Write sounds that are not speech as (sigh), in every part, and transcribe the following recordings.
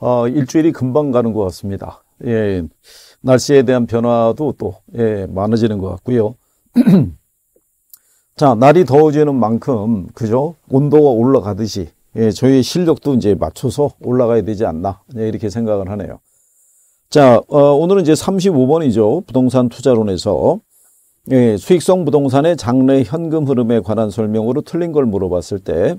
어, 일주일이 금방 가는 것 같습니다. 예, 예, 날씨에 대한 변화도 또 예, 많아지는 것 같고요. (clears throat) 자, 날이 더워지는 만큼 그죠? 온도가 올라가듯이 예, 저희의 실력도 이제 맞춰서 올라가야 되지 않나 예, 이렇게 생각을 하네요. 자, 어, 오늘은 이제 35번이죠. 부동산 투자론에서 예, 수익성 부동산의 장래 현금 흐름에 관한 설명으로 틀린 걸 물어봤을 때,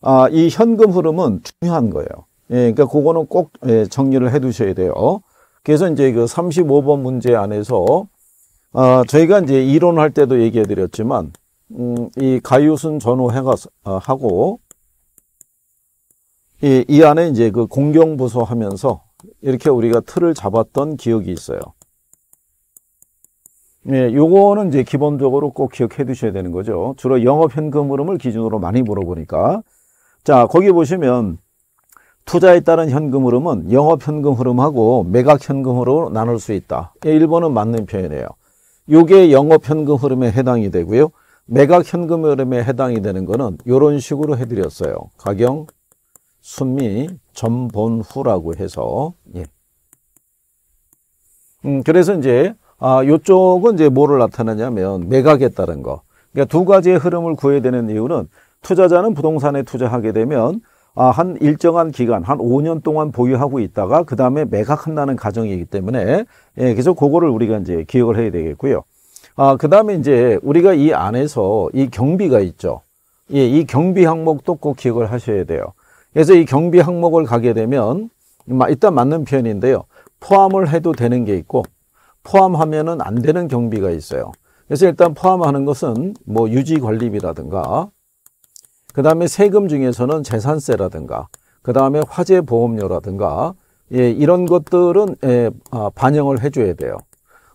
아, 이 현금 흐름은 중요한 거예요. 예, 그러니까 그거는 꼭 예, 정리를 해 두셔야 돼요. 그래서 이제 그 35번 문제 안에서 아, 저희가 이제 이론할 때도 얘기해 드렸지만 음, 이 가이오순 전후해가 아, 하고 이, 이 안에 이제 그 공경부서 하면서 이렇게 우리가 틀을 잡았던 기억이 있어요. 예, 요거는 이제 기본적으로 꼭 기억해 두셔야 되는 거죠. 주로 영업 현금 흐름을 기준으로 많이 물어보니까. 자, 거기 보시면 투자에 따른 현금 흐름은 영업 현금 흐름하고 매각 현금 흐름으로 나눌 수 있다. 1번은 예, 맞는 표현이에요. 요게 영업 현금 흐름에 해당이 되고요. 매각 현금 흐름에 해당이 되는 거는 이런 식으로 해드렸어요. 가경, 순미, 전본후라고 해서 예. 음, 그래서 이제 아, 요쪽은 이제 뭐를 나타내냐면 매각에 따른 거. 그러니까 두 가지의 흐름을 구해야 되는 이유는 투자자는 부동산에 투자하게 되면 아, 한 일정한 기간, 한 5년 동안 보유하고 있다가 그 다음에 매각한다는 가정이기 때문에 예, 그래서 그거를 우리가 이제 기억을 해야 되겠고요. 아, 그 다음에 이제 우리가 이 안에서 이 경비가 있죠. 예, 이 경비 항목도 꼭 기억을 하셔야 돼요. 그래서 이 경비 항목을 가게 되면 일단 맞는 표현인데요. 포함을 해도 되는 게 있고 포함하면안 되는 경비가 있어요. 그래서 일단 포함하는 것은 뭐 유지 관리비라든가 그 다음에 세금 중에서는 재산세라든가 그 다음에 화재보험료라든가 예, 이런 것들은 예, 아, 반영을 해줘야 돼요.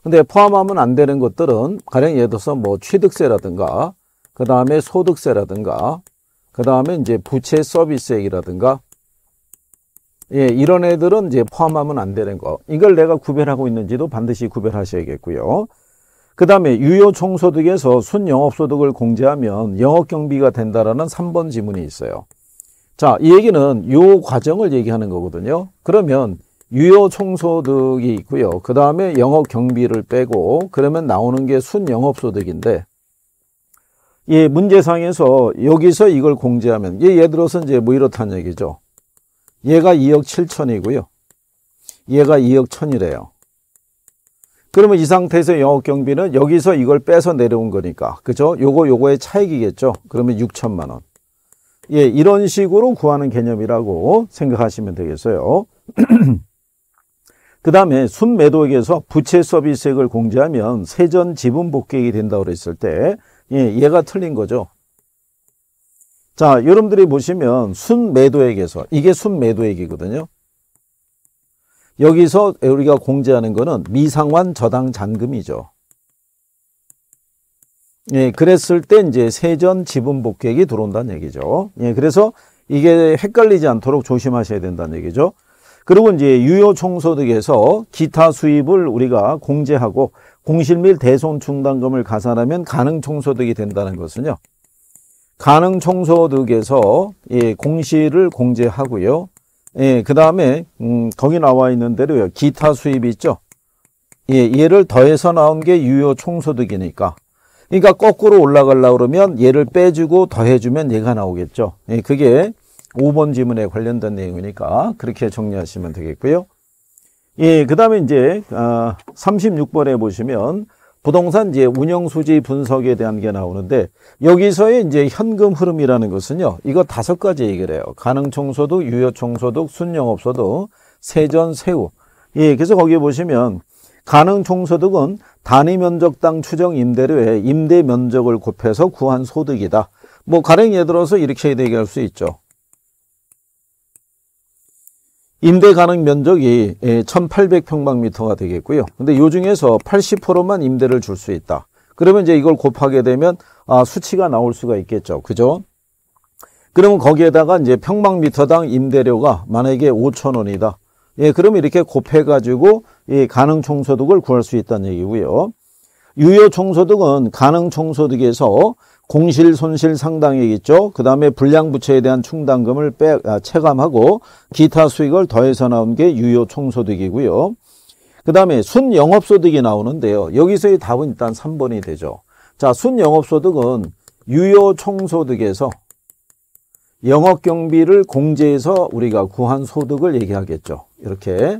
근데 포함하면 안 되는 것들은 가령 예를 들어서 뭐 취득세라든가 그 다음에 소득세라든가 그 다음에 이제 부채 서비스액이라든가 예, 이런 애들은 이제 포함하면 안 되는 거. 이걸 내가 구별하고 있는지도 반드시 구별하셔야겠고요. 그 다음에 유효총소득에서 순영업소득을 공제하면 영업경비가 된다라는 3번 지문이 있어요. 자, 이 얘기는 요 과정을 얘기하는 거거든요. 그러면 유효총소득이 있고요. 그 다음에 영업경비를 빼고 그러면 나오는 게 순영업소득인데 예, 문제상에서 여기서 이걸 공제하면 예, 예를 들어서 이제 뭐 이렇다는 얘기죠. 얘가 2억 7천이고요. 얘가 2억 1천이래요. 그러면 이 상태에서 영업 경비는 여기서 이걸 빼서 내려온 거니까. 그죠? 요거 요거의 차익이겠죠. 그러면 6천만 원. 예, 이런 식으로 구하는 개념이라고 생각하시면 되겠어요. (clears throat) 그 다음에 순매도액에서 부채 서비스액을 공제하면 세전 지분 복귀액이 된다고 그랬을 때 예, 얘가 틀린 거죠. 자, 여러분들이 보시면 순매도액에서 이게 순매도액이거든요. 여기서 우리가 공제하는 거는 미상환 저당 잔금이죠. 예, 그랬을 때 이제 세전 지분 복귀이 들어온다는 얘기죠. 예, 그래서 이게 헷갈리지 않도록 조심하셔야 된다는 얘기죠. 그리고 이제 유효 총소득에서 기타 수입을 우리가 공제하고 공실 및 대손 충당금을 가산하면 가능 총소득이 된다는 것은요. 가능 총소득에서 예, 공시를 공제하고요. 예, 그 다음에 음, 거기 나와 있는 대로요. 기타 수입이 있죠. 예, 얘를 더해서 나온 게 유효 총소득이니까. 그러니까 거꾸로 올라가려고 그러면 얘를 빼주고 더해주면 얘가 나오겠죠. 예, 그게 5번 지문에 관련된 내용이니까 그렇게 정리하시면 되겠고요. 예, 그 다음에 이제 어, 아, 36번에 보시면 부동산 이제 운영 수지 분석에 대한 게 나오는데 여기서의 이제 현금 흐름이라는 것은요. 이거 다섯 가지 얘기를 해요. 가능 총소득, 유효 총소득, 순영업 소득, 세전, 세후. 예, 그래서 거기에 보시면 가능 총소득은 단위 면적당 추정 임대료에 임대 면적을 곱해서 구한 소득이다. 뭐 가령 예를 들어서 이렇게 얘기할 수 있죠. 임대 가능 면적이 1800평방미터가 예, 되겠고요. 근데 요 중에서 80%만 임대를 줄 수 있다. 그러면 이제 이걸 곱하게 되면 아, 수치가 나올 수가 있겠죠. 그죠? 그러면 거기에다가 이제 평방미터당 임대료가 만약에 5천원이다. 예, 그럼 이렇게 곱해가지고 이 가능 총소득을 구할 수 있다는 얘기고요. 유효 총소득은 가능 총소득에서 공실 손실 상당이겠죠. 그 다음에 불량 부채에 대한 충당금을 빼, 아, 체감하고 기타 수익을 더해서 나온 게 유효 총소득이고요. 그 다음에 순영업소득이 나오는데요. 여기서의 답은 일단 3번이 되죠. 자, 순영업소득은 유효 총소득에서 영업경비를 공제해서 우리가 구한 소득을 얘기하겠죠. 이렇게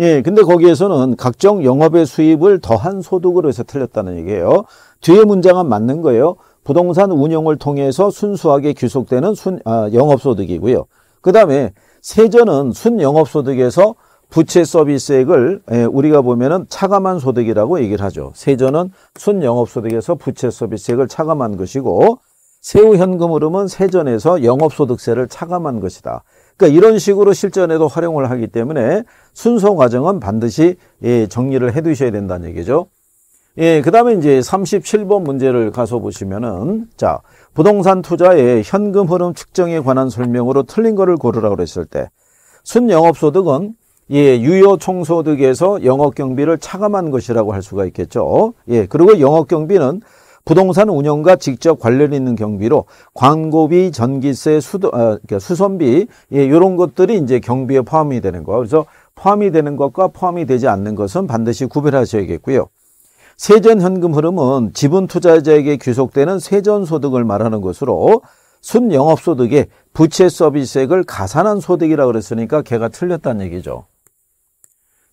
예, 근데 거기에서는 각종 영업의 수입을 더한 소득으로 해서 틀렸다는 얘기예요. 뒤에 문장은 맞는 거예요. 부동산 운영을 통해서 순수하게 귀속되는 순 아, 영업소득이고요. 그 다음에 세전은 순영업소득에서 부채 서비스액을 예, 우리가 보면은 차감한 소득이라고 얘기를 하죠. 세전은 순영업소득에서 부채 서비스액을 차감한 것이고 세후 현금 흐름은 세전에서 영업소득세를 차감한 것이다. 그러니까 이런 식으로 실전에도 활용을 하기 때문에 순서 과정은 반드시 예, 정리를 해 두셔야 된다는 얘기죠. 예, 그 다음에 이제 37번 문제를 가서 보시면은, 자, 부동산 투자의 현금 흐름 측정에 관한 설명으로 틀린 거를 고르라고 그랬을 때, 순영업소득은 예, 유효 총소득에서 영업경비를 차감한 것이라고 할 수가 있겠죠. 예, 그리고 영업경비는 부동산 운영과 직접 관련 있는 경비로 광고비, 전기세, 수도, 아, 수선비 예, 이런 것들이 이제 경비에 포함이 되는 거. 그래서 포함이 되는 것과 포함이 되지 않는 것은 반드시 구별하셔야겠고요. 세전 현금 흐름은 지분 투자자에게 귀속되는 세전 소득을 말하는 것으로 순영업소득에 부채 서비스액을 가산한 소득이라 그랬으니까 걔가 틀렸다는 얘기죠.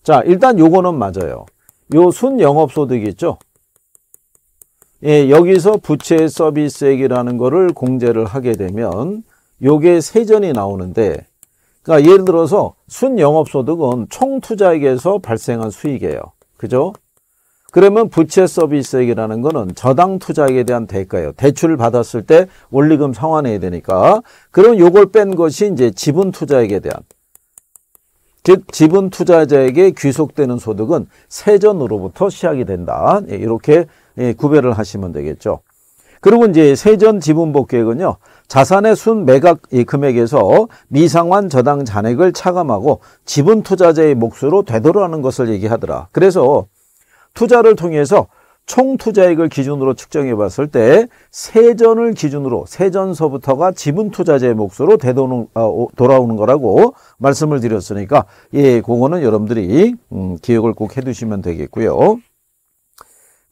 자 일단 요거는 맞아요. 요 순영업소득 있죠. 예, 여기서 부채 서비스액이라는 거를 공제를 하게 되면 요게 세전이 나오는데 그러니까 예를 들어서 순영업소득은 총투자액에서 발생한 수익이에요. 그죠? 그러면 부채 서비스액이라는 거는 저당 투자액에 대한 대가예요. 대출을 받았을 때 원리금 상환해야 되니까. 그럼 요걸 뺀 것이 이제 지분 투자액에 대한 즉 지분 투자자에게 귀속되는 소득은 세전으로부터 시작이 된다. 예, 이렇게 예, 구별을 하시면 되겠죠. 그리고 이제 세전 지분복 계획은요. 자산의 순 매각 금액에서 미상환 저당 잔액을 차감하고 지분 투자자의 몫으로 되돌아가는 것을 얘기하더라. 그래서 투자를 통해서 총 투자액을 기준으로 측정해 봤을 때 세전을 기준으로 세전서부터가 지분 투자자의 몫으로 되돌아오는 어, 돌아오는 거라고 말씀을 드렸으니까 예, 그거는 여러분들이 음, 기억을 꼭 해두시면 되겠고요.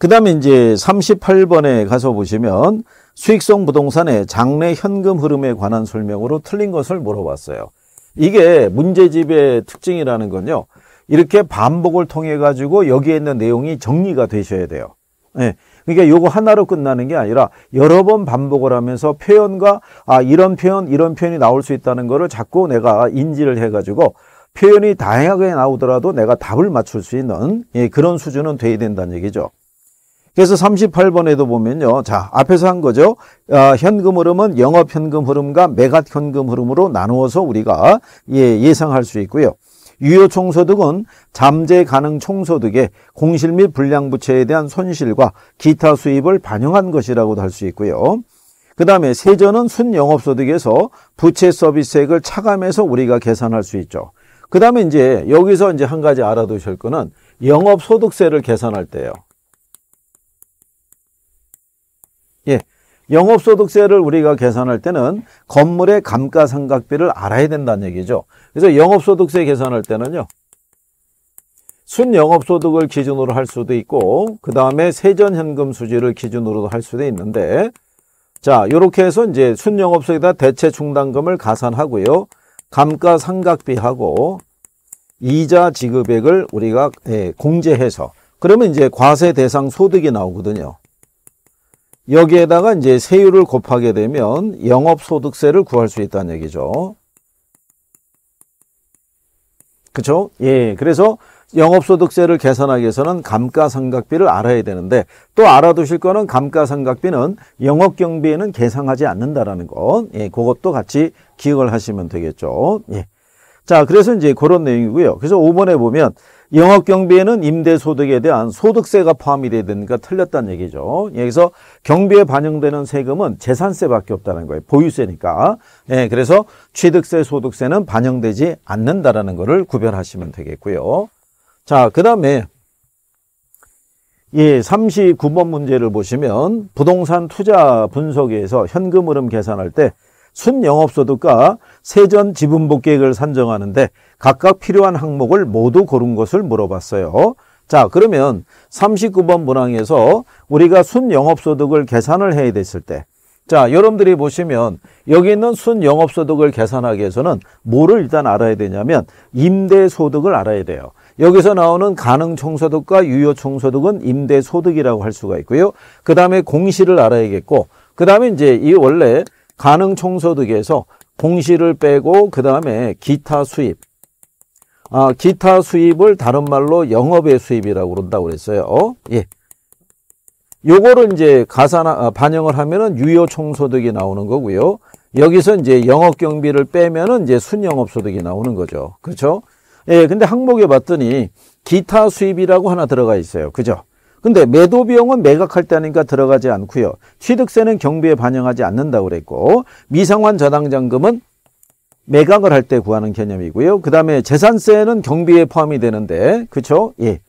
그 다음에 이제 38번에 가서 보시면 수익성 부동산의 장래 현금 흐름에 관한 설명으로 틀린 것을 물어봤어요. 이게 문제집의 특징이라는 건요. 이렇게 반복을 통해 가지고 여기에 있는 내용이 정리가 되셔야 돼요. 네. 그러니까 요거 하나로 끝나는 게 아니라 여러 번 반복을 하면서 표현과 아 이런 표현 이런 표현이 나올 수 있다는 거를 자꾸 내가 인지를 해 가지고 표현이 다양하게 나오더라도 내가 답을 맞출 수 있는 예, 그런 수준은 돼야 된다는 얘기죠. 그래서 38번에도 보면요. 자, 앞에서 한 거죠. 어, 현금 흐름은 영업 현금 흐름과 매각 현금 흐름으로 나누어서 우리가 예, 예상할 수 있고요. 유효 총소득은 잠재 가능 총소득의 공실 및 불량 부채에 대한 손실과 기타 수입을 반영한 것이라고도 할 수 있고요. 그 다음에 세전은 순영업소득에서 부채 서비스액을 차감해서 우리가 계산할 수 있죠. 그 다음에 이제 여기서 이제 한 가지 알아두실 거는 영업소득세를 계산할 때예요. 예. 영업소득세를 우리가 계산할 때는 건물의 감가상각비를 알아야 된다는 얘기죠. 그래서 영업소득세 계산할 때는요. 순영업소득을 기준으로 할 수도 있고 그 다음에 세전현금 수지를 기준으로도 할 수도 있는데 자 이렇게 해서 이제 순영업소에다 대체 충당금을 가산하고요. 감가상각비하고 이자 지급액을 우리가 예, 공제해서 그러면 이제 과세 대상 소득이 나오거든요. 여기에다가 이제 세율을 곱하게 되면 영업소득세를 구할 수 있다는 얘기죠. 그렇죠? 예. 그래서 영업소득세를 계산하기 위해서는 감가상각비를 알아야 되는데 또 알아두실 거는 감가상각비는 영업경비에는 계상하지 않는다라는 것. 예, 그것도 같이 기억을 하시면 되겠죠. 예. 자, 그래서 이제 그런 내용이고요. 그래서 5번에 보면 영업경비에는 임대소득에 대한 소득세가 포함이 돼야 되니까 틀렸다는 얘기죠. 여기서 경비에 반영되는 세금은 재산세밖에 없다는 거예요. 보유세니까. 예, 그래서 취득세, 소득세는 반영되지 않는다라는 거를 구별하시면 되겠고요. 자, 그 다음에 예, 39번 문제를 보시면 부동산 투자 분석에서 현금 흐름 계산할 때 순영업소득과 세전 지분복 계획을 산정하는데 각각 필요한 항목을 모두 고른 것을 물어봤어요. 자 그러면 39번 문항에서 우리가 순영업소득을 계산을 해야 됐을 때 자, 여러분들이 보시면 여기 있는 순영업소득을 계산하기 위해서는 뭐를 일단 알아야 되냐면 임대소득을 알아야 돼요. 여기서 나오는 가능총소득과 유효총소득은 임대소득이라고 할 수가 있고요. 그 다음에 공시를 알아야겠고 그 다음에 이제 이 원래 가능 총소득에서 공시를 빼고 그 다음에 기타 수입 아, 기타 수입을 다른 말로 영업의 수입이라고 그런다고 그랬어요. 어? 예. 요거를 이제 가산화 아, 반영을 하면은 유효 총소득이 나오는 거고요. 여기서 이제 영업 경비를 빼면은 이제 순영업 소득이 나오는 거죠. 그렇죠? 예, 근데 항목에 봤더니 기타 수입이라고 하나 들어가 있어요. 그죠? 근데 매도 비용은 매각할 때 하니까 들어가지 않고요. 취득세는 경비에 반영하지 않는다고 그랬고 미상환 저당장금은 매각을 할 때 구하는 개념이고요. 그 다음에 재산세는 경비에 포함이 되는데 그렇죠? 예.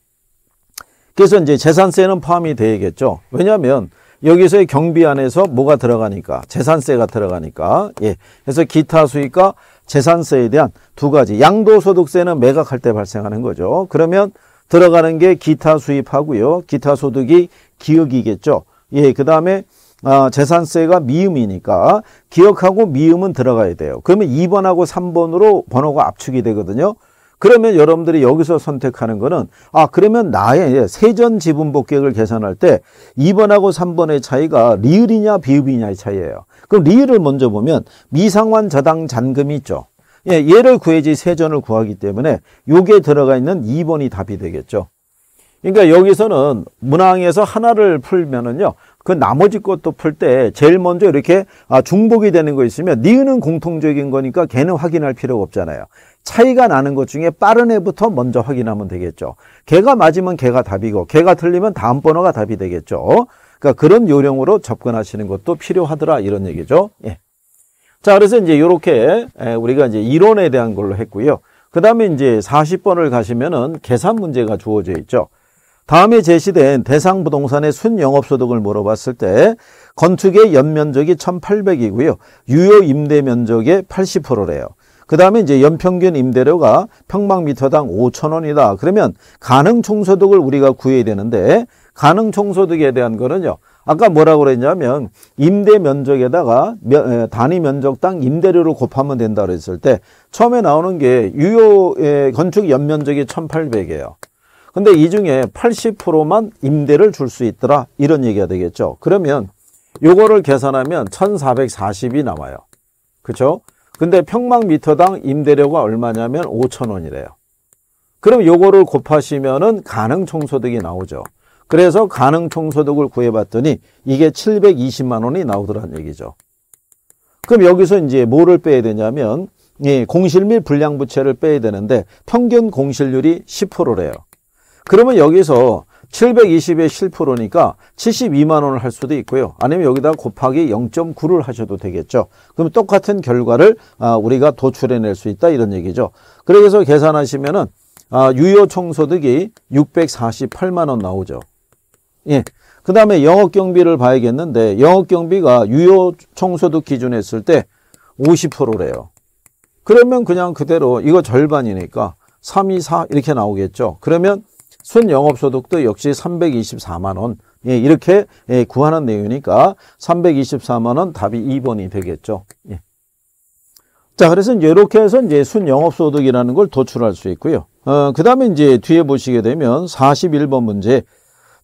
그래서 이제 재산세는 포함이 되겠죠. 왜냐하면 여기서의 경비 안에서 뭐가 들어가니까 재산세가 들어가니까 예 그래서 기타 수익과 재산세에 대한 두 가지 양도소득세는 매각할 때 발생하는 거죠 그러면 들어가는 게 기타 수입하고요. 기타 소득이 기억이겠죠. 예, 그 다음에 아, 재산세가 미음이니까 기억하고 미음은 들어가야 돼요. 그러면 2번하고 3번으로 번호가 압축이 되거든요. 그러면 여러분들이 여기서 선택하는 거는 아 그러면 나의 예, 세전 지분 복객을 계산할 때 2번하고 3번의 차이가 리을이냐 비읍이냐의 차이예요. 그럼 리을을 먼저 보면 미상환 저당 잔금이 있죠. 예, 얘를 구해지 세전을 구하기 때문에 요게 들어가 있는 2번이 답이 되겠죠. 그러니까 여기서는 문항에서 하나를 풀면은요. 그 나머지 것도 풀 때 제일 먼저 이렇게 아, 중복이 되는 거 있으면 니은 공통적인 거니까 걔는 확인할 필요가 없잖아요. 차이가 나는 것 중에 빠른 애부터 먼저 확인하면 되겠죠. 걔가 맞으면 걔가 답이고 걔가 틀리면 다음 번호가 답이 되겠죠. 그러니까 그런 요령으로 접근하시는 것도 필요하더라 이런 얘기죠. 예. 자, 그래서 이제 이렇게 우리가 이제 이론에 대한 걸로 했고요. 그 다음에 이제 40번을 가시면은 계산 문제가 주어져 있죠. 다음에 제시된 대상 부동산의 순영업소득을 물어봤을 때 건축의 연면적이 1800이고요. 유효 임대 면적의 80%래요. 그 다음에 이제 연평균 임대료가 평방미터당 5천원이다. 그러면 가능 총소득을 우리가 구해야 되는데 가능 총소득에 대한 거는요. 아까 뭐라고 그랬냐면 임대 면적에다가 단위 면적당 임대료를 곱하면 된다 그랬을 때 처음에 나오는 게 유효 건축 연면적이 1800이에요. 근데 이 중에 80%만 임대를 줄 수 있더라 이런 얘기가 되겠죠. 그러면 요거를 계산하면 1440이 나와요. 그렇죠? 근데 평방미터당 임대료가 얼마냐면 5천원이래요. 그럼 요거를 곱하시면은 가능 총소득이 나오죠. 그래서 가능총소득을 구해봤더니 이게 720만 원이 나오더란 얘기죠. 그럼 여기서 이제 뭐를 빼야 되냐면 예, 공실 및 불량부채를 빼야 되는데 평균 공실률이 10%래요. 그러면 여기서 720에 10%니까 72만 원을 할 수도 있고요. 아니면 여기다 곱하기 0.9를 하셔도 되겠죠. 그럼 똑같은 결과를 아, 우리가 도출해낼 수 있다 이런 얘기죠. 그래서 계산하시면은 아, 유효 총소득이 648만 원 나오죠. 예. 그 다음에 영업 경비를 봐야겠는데, 영업 경비가 유효 총소득 기준 했을 때 50%래요. 그러면 그냥 그대로 이거 절반이니까 3, 2, 4 이렇게 나오겠죠. 그러면 순 영업소득도 역시 324만원. 예, 이렇게 예, 구하는 내용이니까 324만원 답이 2번이 되겠죠. 예. 자, 그래서 이렇게 해서 이제 순 영업소득이라는 걸 도출할 수 있고요. 어, 그 다음에 이제 뒤에 보시게 되면 41번 문제.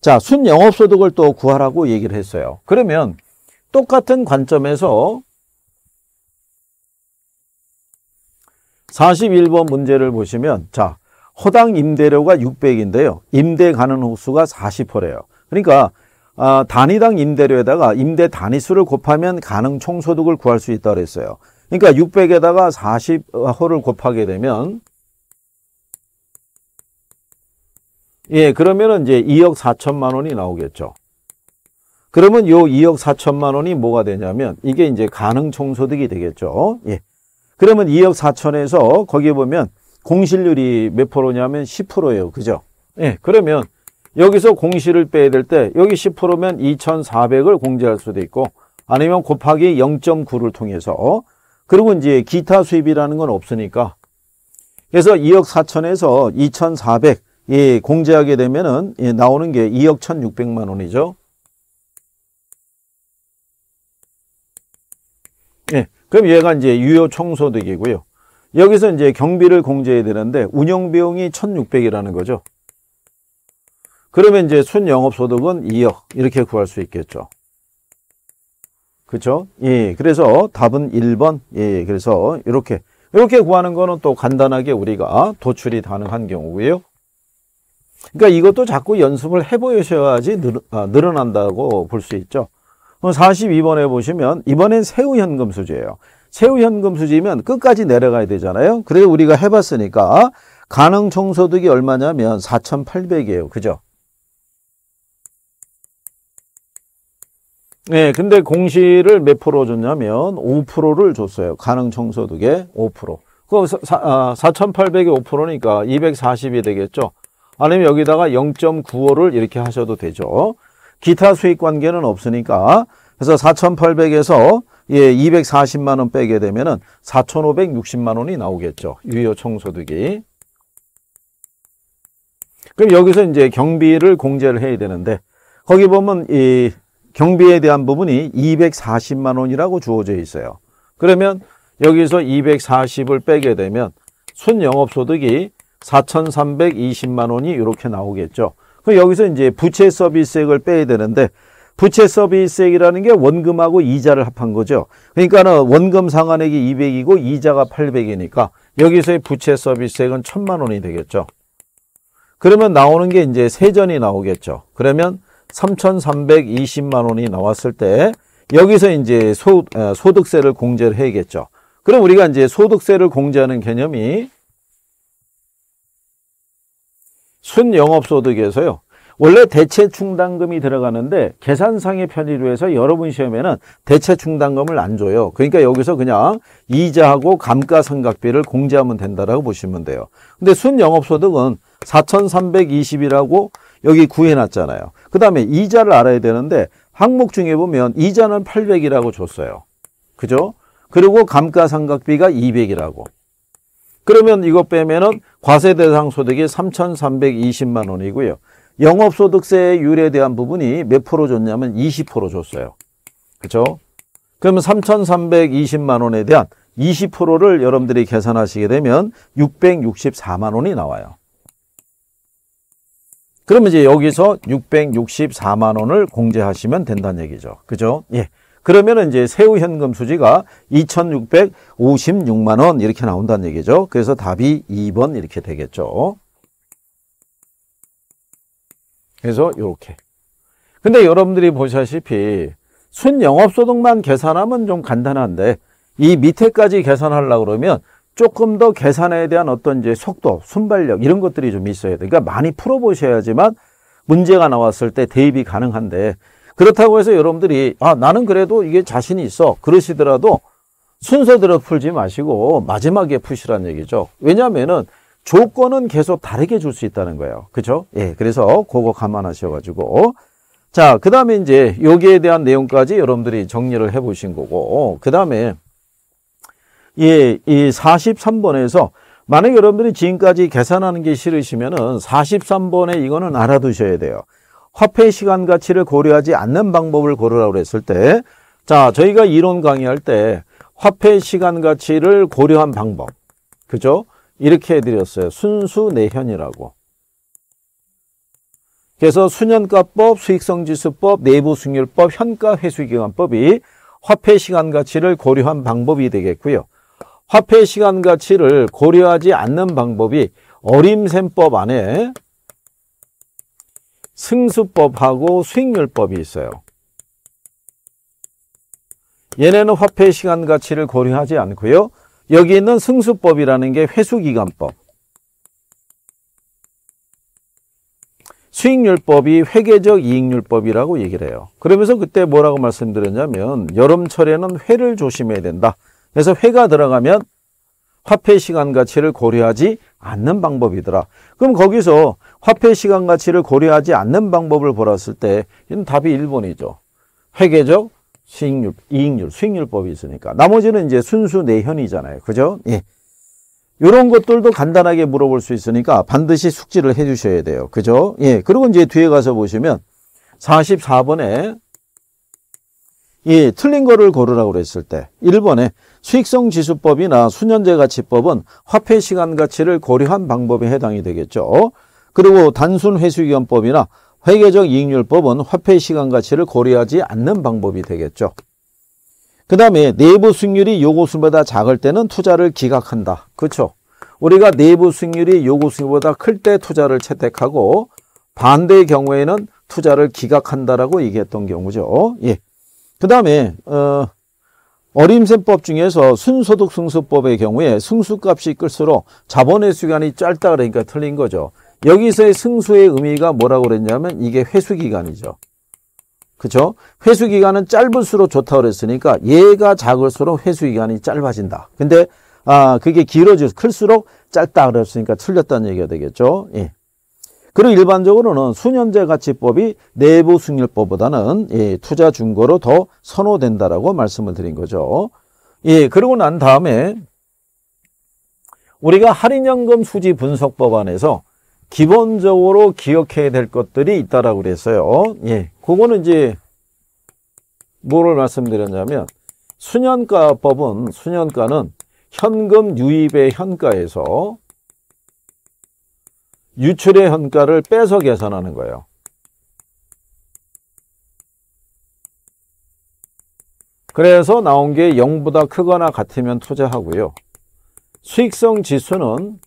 자, 순영업소득을 또 구하라고 얘기를 했어요. 그러면 똑같은 관점에서 41번 문제를 보시면 자, 허당 임대료가 600인데요. 임대 가능 호수가 40%래요. 그러니까 아, 단위당 임대료에다가 임대 단위수를 곱하면 가능 총소득을 구할 수 있다고 했어요. 그러니까 600에다가 40호를 곱하게 되면 예, 그러면은 이제 2억 4천만 원이 나오겠죠. 그러면 요 2억 4천만 원이 뭐가 되냐면 이게 이제 가능 총소득이 되겠죠. 예. 그러면 2억 4천에서 거기에 보면 공실률이 몇 프로냐면 10%예요. 그죠? 예. 그러면 여기서 공실을 빼야 될 때 여기 10%면 2,400을 공제할 수도 있고 아니면 곱하기 0.9를 통해서 그리고 이제 기타 수입이라는 건 없으니까 그래서 2억 4천에서 2,400 예, 공제하게 되면은 예, 나오는 게 2억 1,600만 원이죠. 예, 그럼 얘가 이제 유효 청소득이고요. 여기서 이제 경비를 공제해야 되는데 운영 비용이 1,600이라는 거죠. 그러면 이제 순영업소득은 2억 이렇게 구할 수 있겠죠. 그렇죠? 예, 그래서 답은 1번. 예, 그래서 이렇게 이렇게 구하는 거는 또 간단하게 우리가 도출이 가능한 경우고요. 그러니까 이것도 자꾸 연습을 해보셔야지 늘어, 아, 난다고 볼 수 있죠. 42번에 보시면 이번엔 새우 현금 수지예요. 새우 현금 수지면 끝까지 내려가야 되잖아요. 그래서 우리가 해봤으니까 가능 총소득이 얼마냐면 4,800이에요. 그죠? 네, 근데 공시를 몇 프로 줬냐면 5%를 줬어요. 가능 총소득의 5%. 그 4,800에 5%니까 240이 되겠죠. 아니면 여기다가 0.95를 이렇게 하셔도 되죠. 기타 수익 관계는 없으니까 그래서 4,800에서 예, 240만 원 빼게 되면은 4,560만 원이 나오겠죠. 유효 총소득이. 그럼 여기서 이제 경비를 공제를 해야 되는데 거기 보면 이 경비에 대한 부분이 240만 원이라고 주어져 있어요. 그러면 여기서 240을 빼게 되면 순영업소득이 4,320만 원이 이렇게 나오겠죠. 그럼 여기서 이제 부채 서비스액을 빼야 되는데 부채 서비스액이라는 게 원금하고 이자를 합한 거죠. 그러니까는 원금 상환액이 200이고 이자가 800이니까 여기서의 부채 서비스액은 1000만 원이 되겠죠. 그러면 나오는 게 이제 세전이 나오겠죠. 그러면 3,320만 원이 나왔을 때 여기서 이제 소, 아, 소득세를 공제를 해야겠죠. 그럼 우리가 이제 소득세를 공제하는 개념이 순영업소득에서요. 원래 대체충당금이 들어가는데 계산상의 편의로 해서 여러분 시험에는 대체충당금을 안 줘요. 그러니까 여기서 그냥 이자하고 감가상각비를 공제하면 된다라고 보시면 돼요. 근데 순영업소득은 4,320이라고 여기 구해놨잖아요. 그 다음에 이자를 알아야 되는데 항목 중에 보면 이자는 800이라고 줬어요. 그죠? 그리고 감가상각비가 200이라고. 그러면 이거 빼면은 과세 대상 소득이 3,320만 원이고요. 영업소득세 의 율에 대한 부분이 몇 프로 줬냐면 20% 줬어요. 그렇죠? 그러면 3,320만 원에 대한 20%를 여러분들이 계산하시게 되면 664만 원이 나와요. 그러면 이제 여기서 664만 원을 공제하시면 된다는 얘기죠. 그죠? 예. 그러면 이제 세후 현금 수지가 2,656만 원 이렇게 나온다는 얘기죠. 그래서 답이 2번 이렇게 되겠죠. 그래서 이렇게. 근데 여러분들이 보시다시피 순영업소득만 계산하면 좀 간단한데 이 밑에까지 계산하려고 그러면 조금 더 계산에 대한 어떤 이제 속도, 순발력 이런 것들이 좀 있어야 돼. 그러니까 많이 풀어보셔야지만 문제가 나왔을 때 대입이 가능한데 그렇다고 해서 여러분들이 아 나는 그래도 이게 자신이 있어 그러시더라도 순서대로 풀지 마시고 마지막에 푸시라는 얘기죠. 왜냐하면은 조건은 계속 다르게 줄 수 있다는 거예요. 그죠? 예. 그래서 그거 감안하셔가지고. 자, 그 다음에 이제 여기에 대한 내용까지 여러분들이 정리를 해 보신 거고, 그 다음에, 예, 이 43번에서 만약 여러분들이 지금까지 계산하는 게 싫으시면은 43번에 이거는 알아두셔야 돼요. 화폐 시간 가치를 고려하지 않는 방법을 고르라고 했을 때, 자, 저희가 이론 강의할 때 화폐 시간 가치를 고려한 방법, 그죠? 이렇게 해드렸어요. 순수 내현이라고. 그래서 수년가법, 수익성지수법, 내부승률법, 현가회수기간법이 화폐 시간 가치를 고려한 방법이 되겠고요. 화폐 시간 가치를 고려하지 않는 방법이 어림셈법 안에 승수법하고 수익률법이 있어요. 얘네는 화폐 시간 가치를 고려하지 않고요. 여기 있는 승수법이라는 게 회수기간법. 수익률법이 회계적 이익률법이라고 얘기를 해요. 그러면서 그때 뭐라고 말씀드렸냐면 여름철에는 회를 조심해야 된다. 그래서 회가 들어가면 화폐 시간 가치를 고려하지 않는 방법이더라. 그럼 거기서 화폐 시간 가치를 고려하지 않는 방법을 보았을때 답이 1번이죠. 회계적 수익률, 이익률, 수익률법이 있으니까. 나머지는 이제 순수 내현이잖아요. 그죠? 예. 요런 것들도 간단하게 물어볼 수 있으니까 반드시 숙지를 해 주셔야 돼요. 그죠? 예. 그리고 이제 뒤에 가서 보시면 44번에 예, 틀린 거를 고르라고 그랬을 때 1번에 수익성 지수법이나 수년제 가치법은 화폐 시간 가치를 고려한 방법에 해당이 되겠죠. 그리고 단순 회수기간법이나 회계적 이익률법은 화폐 시간 가치를 고려하지 않는 방법이 되겠죠. 그 다음에 내부 수익률이 요구 수보다 익 작을 때는 투자를 기각한다. 그렇죠. 우리가 내부 수익률이 요구 수익보다 클 때 투자를 채택하고 반대의 경우에는 투자를 기각한다라고 얘기했던 경우죠. 예. 그 다음에 어, 어림셈법 중에서 순소득승수법의 경우에 승수값이 클수록 자본의 수간이 짧다 그러니까 틀린 거죠. 여기서의 승수의 의미가 뭐라고 그랬냐면 이게 회수기간이죠. 그렇죠? 회수기간은 짧을수록 좋다 그랬으니까 얘가 작을수록 회수기간이 짧아진다. 근데 아 그게 길어질 클수록 짧다 그랬으니까 틀렸다는 얘기가 되겠죠. 예. 그리고 일반적으로는 수년제 가치법이 내부 승률법보다는 예, 투자 중고로 더 선호된다라고 말씀을 드린 거죠. 예, 그리고난 다음에 우리가 할인연금 수지 분석법 안에서 기본적으로 기억해야 될 것들이 있다라고 그랬어요. 예, 그거는 이제 뭐를 말씀드렸냐면 수년가법은 수년가는 현금 유입의 현가에서 유출의 현가를 빼서 계산하는 거예요. 그래서 나온 게 0보다 크거나 같으면 투자하고요. 수익성 지수는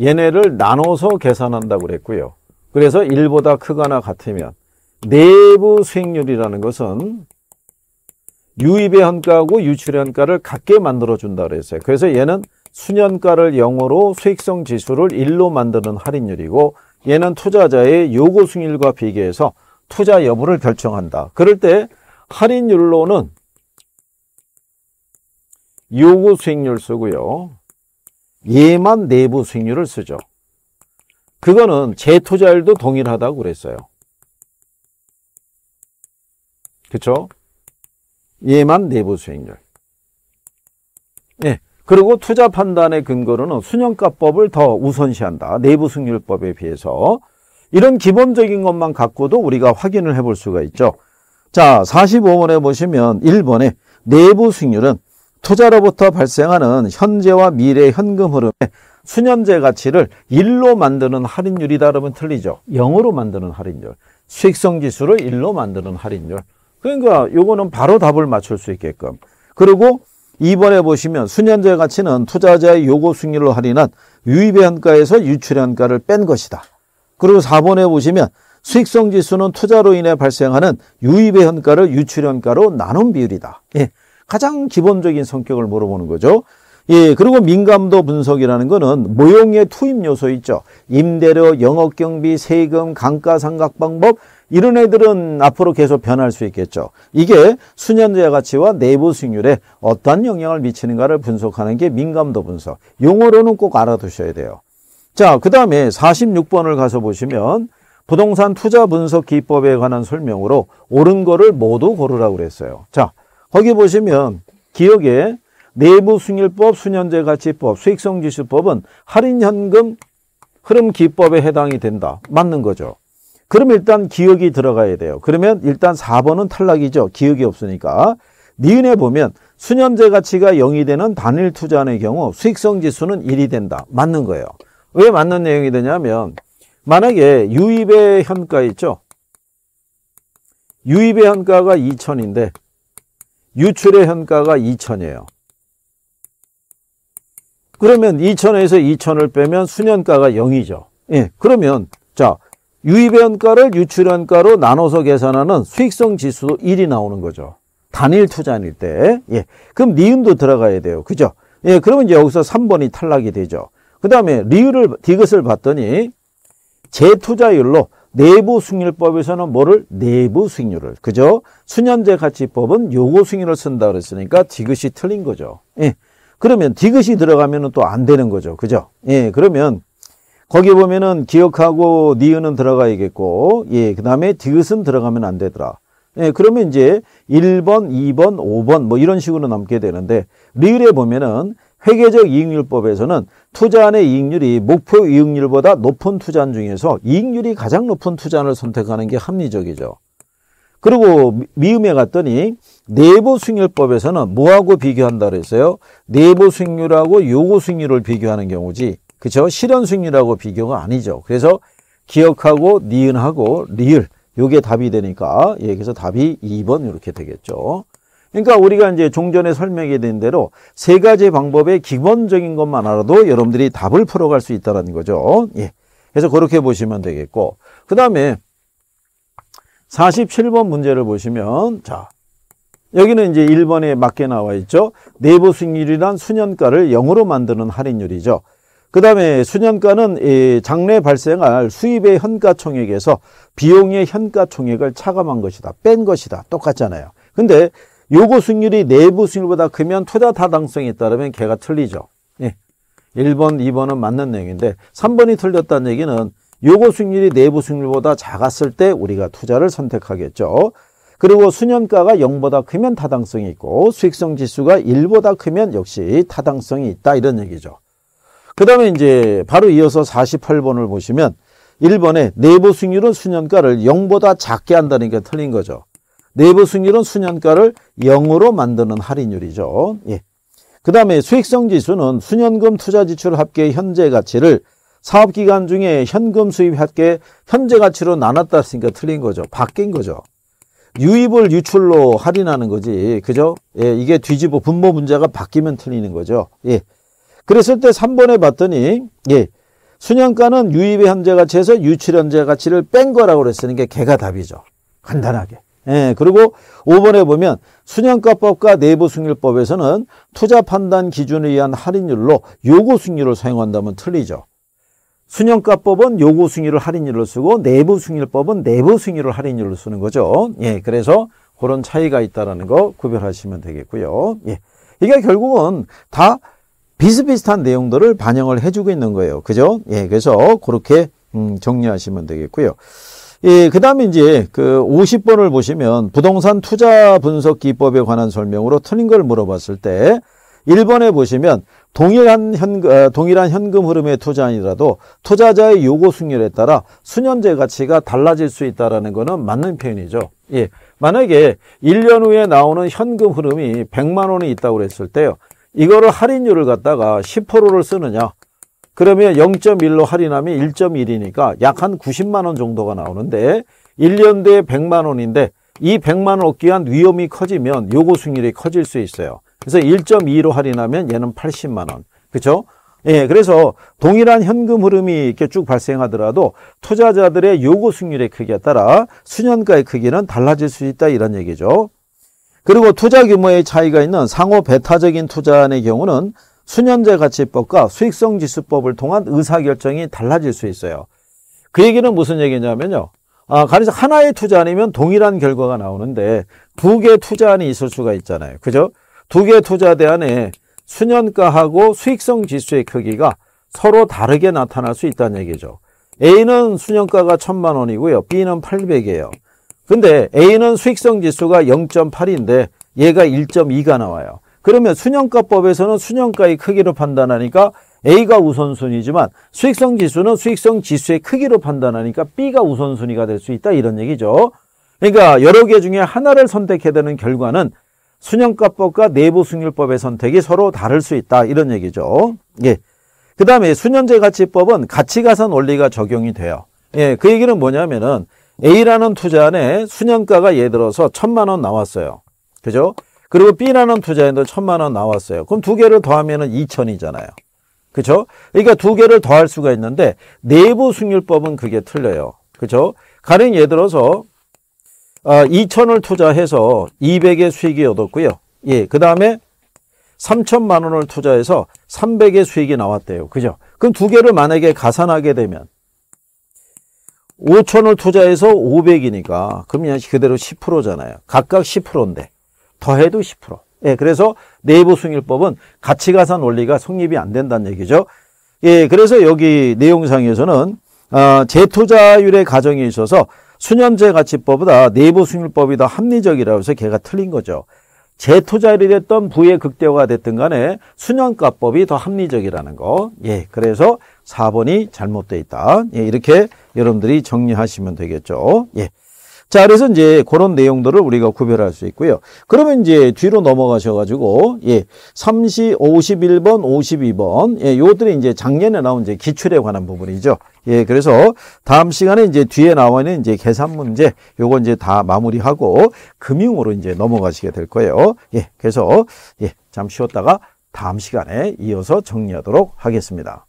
얘네를 나눠서 계산한다고 그랬고요. 그래서 1보다 크거나 같으면 내부 수익률이라는 것은 유입의 현가하고 유출의 현가를 같게 만들어준다 그랬어요. 그래서 얘는 수년가를 영어로 수익성 지수를 1로 만드는 할인율이고 얘는 투자자의 요구 수익률과 비교해서 투자 여부를 결정한다. 그럴 때 할인율로는 요구 수익률 쓰고요. 얘만 내부 수익률을 쓰죠. 그거는 재투자율도 동일하다고 그랬어요. 그쵸? 얘만 내부 수익률. 그리고 투자 판단의 근거로는 순형가법을 더 우선시한다. 내부 승률법에 비해서. 이런 기본적인 것만 갖고도 우리가 확인을 해볼 수가 있죠. 자, 45번에 보시면 1번에 내부 승률은 투자로부터 발생하는 현재와 미래 현금 흐름의 수년제 가치를 1로 만드는 할인율이다 그러면 틀리죠. 0으로 만드는 할인율. 수익성 지수를 1로 만드는 할인율. 그러니까 요거는 바로 답을 맞출 수 있게끔. 그리고 2번에 보시면 수년제 가치는 투자자의 요구 수익률로 할인한 유입의 한가에서 유출의 한가를 뺀 것이다. 그리고 4번에 보시면 수익성 지수는 투자로 인해 발생하는 유입의 현가를 유출의 현가로 나눈 비율이다. 예, 가장 기본적인 성격을 물어보는 거죠. 예, 그리고 민감도 분석이라는 거는 모형의 투입 요소 있죠. 임대료, 영업경비, 세금, 강가상각 방법, 이런 애들은 앞으로 계속 변할 수 있겠죠. 이게 수년자 가치와 내부 수익률에 어떠한 영향을 미치는가를 분석하는 게 민감도 분석. 용어로는 꼭 알아두셔야 돼요. 자, 그 다음에 46번을 가서 보시면 부동산 투자 분석 기법에 관한 설명으로 옳은 거를 모두 고르라고 그랬어요. 자, 거기 보시면 기억에 내부 승률법, 수년제 가치법, 수익성 지수법은 할인 현금 흐름 기법에 해당이 된다. 맞는 거죠. 그럼 일단 기억이 들어가야 돼요. 그러면 일단 4번은 탈락이죠. 기억이 없으니까. 니은에 보면 수년제 가치가 0이 되는 단일 투자의 경우 수익성 지수는 1이 된다. 맞는 거예요. 왜 맞는 내용이 되냐면 만약에 유입의 현가 있죠. 유입의 현가가 2천인데 유출의 현가가 2천이에요 그러면 2천에서 2천을 빼면 수년가가 0이죠. 예, 그러면 자 유입연가를 유출연가로 나눠서 계산하는 수익성 지수도 1이 나오는 거죠. 단일 투자일 때. 예. 그럼 니은도 들어가야 돼요. 그죠? 예. 그러면 이제 여기서 3번이 탈락이 되죠. 그 다음에 리을을, 디귿을 봤더니 재투자율로 내부 승률법에서는 뭐를? 내부 승률을. 그죠? 수년제 가치법은 요거 승률을 쓴다 그랬으니까 디귿이 틀린 거죠. 예. 그러면 디귿이 들어가면 또 안 되는 거죠. 그죠? 예. 그러면 거기 보면은 기억하고 니은은 들어가 야겠고 예, 그 다음에 디귿은 들어가면 안 되더라. 예, 그러면 이제 1번, 2번, 5번 뭐 이런 식으로 남게 되는데 리을에 보면은 회계적 이익률법에서는 투자안의 이익률이 목표 이익률보다 높은 투자안 중에서 이익률이 가장 높은 투자안을 선택하는 게 합리적이죠. 그리고 미음에 갔더니 내부 수익률법에서는 뭐하고 비교한다 그랬어요? 내부 수익률하고 요구 수익률을 비교하는 경우지 그죠? 실현 수익률하고 비교가 아니죠. 그래서 기억하고 니은하고 리을 요게 답이 되니까 예, 그래서 답이 2번 이렇게 되겠죠. 그러니까 우리가 이제 종전에 설명이 된 대로 세 가지 방법의 기본적인 것만 알아도 여러분들이 답을 풀어갈 수 있다는 거죠. 예. 그래서 그렇게 보시면 되겠고 그 다음에 47번 문제를 보시면 자 여기는 이제 1번에 맞게 나와 있죠. 내부 수익률이란 수년가를 0으로 만드는 할인율이죠. 그 다음에 수년가는 장래 발생할 수입의 현가총액에서 비용의 현가총액을 차감한 것이다. 뺀 것이다. 똑같잖아요. 근데 요구 수익률이 내부 수익률보다 크면 투자 타당성에 따르면 걔가 틀리죠. 예. 1번, 2번은 맞는 내용인데 3번이 틀렸다는 얘기는 요구 수익률이 내부 수익률보다 작았을 때 우리가 투자를 선택하겠죠. 그리고 수년가가 0보다 크면 타당성이 있고 수익성 지수가 1보다 크면 역시 타당성이 있다 이런 얘기죠. 그 다음에 이제 바로 이어서 48번을 보시면 1번에 내부 수익률은 수년가를 0보다 작게 한다는 게 틀린 거죠. 내부 수익률은 수년가를 0으로 만드는 할인율이죠. 예. 그 다음에 수익성 지수는 수년금 투자 지출 합계 현재 가치를 사업기간 중에 현금 수입 합계 현재 가치로 나눴다 했으니까 틀린 거죠. 바뀐 거죠. 유입을 유출로 할인하는 거지. 그죠? 예, 이게 뒤집어 분모 문제가 바뀌면 틀리는 거죠. 예. 그랬을 때 3번에 봤더니 예. 순양가는 유입의 현재 가치에서 유출 현재 가치를 뺀 거라고 그랬으니 게 개가 답이죠. 간단하게. 예, 그리고 5번에 보면 수년가법과 내부승률법에서는 투자 판단 기준에 의한 할인율로 요구승률을 사용한다면 틀리죠. 수년가법은 요구 승률을 할인율로 쓰고 내부 승률법은 내부 승률을 할인율로 쓰는 거죠. 예, 그래서 그런 차이가 있다라는 거 구별하시면 되겠고요. 예, 이게 결국은 다 비슷비슷한 내용들을 반영을 해주고 있는 거예요. 그죠? 예, 그래서 그렇게 음, 정리하시면 되겠고요. 예, 그 다음에 이제 그 50번을 보시면 부동산 투자 분석 기법에 관한 설명으로 틀린 걸 물어봤을 때 1번에 보시면 동일한 현금, 어, 동일한 현금 흐름의 투자아니라도 투자자의 요구 승률에 따라 수년제 가치가 달라질 수 있다는 거는 맞는 표현이죠. 예. 만약에 1년 후에 나오는 현금 흐름이 100만 원이 있다고 그랬을 때요. 이거를 할인율을 갖다가 10%를 쓰느냐 그러면 0.1로 할인하면 1.1이니까 약 한 90만원 정도가 나오는데 1년 뒤에 100만원인데 이 100만원 얻기 위한 위험이 커지면 요구승률이 커질 수 있어요 그래서 1.2로 할인하면 얘는 80만원 그쵸 예, 그래서 동일한 현금 흐름이 이렇게 쭉 발생하더라도 투자자들의 요구 승률의 크기에 따라 수년가의 크기는 달라질 수 있다 이런 얘기죠. 그리고 투자 규모의 차이가 있는 상호 배타적인 투자안의 경우는 수년제 가치법과 수익성 지수법을 통한 의사결정이 달라질 수 있어요. 그 얘기는 무슨 얘기냐면요. 아, 간에 하나의 투자안이면 동일한 결과가 나오는데 두 개의 투자안이 있을 수가 있잖아요. 그죠? 두 개의 투자 대안에 수년가하고 수익성 지수의 크기가 서로 다르게 나타날 수 있다는 얘기죠. A는 수년가가 천만 원이고요. B는 800이에요. 근데 A는 수익성 지수가 0.8인데 얘가 1.2가 나와요. 그러면 순형가법에서는 순형가의 크기로 판단하니까 A가 우선순위지만 수익성 지수는 수익성 지수의 크기로 판단하니까 B가 우선순위가 될 수 있다 이런 얘기죠. 그러니까 여러 개 중에 하나를 선택해야 되는 결과는 순형가법과 내부승률법의 선택이 서로 다를 수 있다 이런 얘기죠. 예. 그 다음에 순현제 가치법은 가치가산 원리가 적용이 돼요. 예, 그 얘기는 뭐냐면은 A라는 투자안에 수년가가 예를 들어서 천만 원 나왔어요. 그죠? 그리고 B라는 투자에도 천만 원 나왔어요. 그럼 두 개를 더하면 은 2천이잖아요. 그죠 그러니까 두 개를 더할 수가 있는데 내부 승률법은 그게 틀려요. 그죠 가령 예를 들어서 아, 2천을 투자해서 200의 수익이 얻었고요. 예, 그 다음에 3천만 원을 투자해서 300의 수익이 나왔대요. 그죠? 그럼 두 개를 만약에 가산하게 되면 5천을 투자해서 500이니까 금리 그대로 10%잖아요. 각각 10%인데 더해도 10%. 예, 그래서 내부 승일법은 가치가산 원리가 성립이 안 된다는 얘기죠. 예, 그래서 여기 내용상에서는 어, 재투자율의 가정에 있어서 수년제 가치법보다 내부 승률법이 더 합리적이라고 해서 걔가 틀린 거죠. 재투자율이 됐던 부의 극대화가 됐든 간에 수년가법이 더 합리적이라는 거. 예, 그래서 4번이 잘못되어 있다. 예, 이렇게 여러분들이 정리하시면 되겠죠. 예. 자, 그래서 이제 그런 내용들을 우리가 구별할 수 있고요. 그러면 이제 뒤로 넘어가셔가지고, 예, 30, 51번, 52번, 예, 요들이 이제 작년에 나온 이제 기출에 관한 부분이죠. 예, 그래서 다음 시간에 이제 뒤에 나와 있는 이제 계산 문제, 요거 이제 다 마무리하고 금융으로 이제 넘어가시게 될 거예요. 예, 그래서, 예, 잠시 쉬었다가 다음 시간에 이어서 정리하도록 하겠습니다.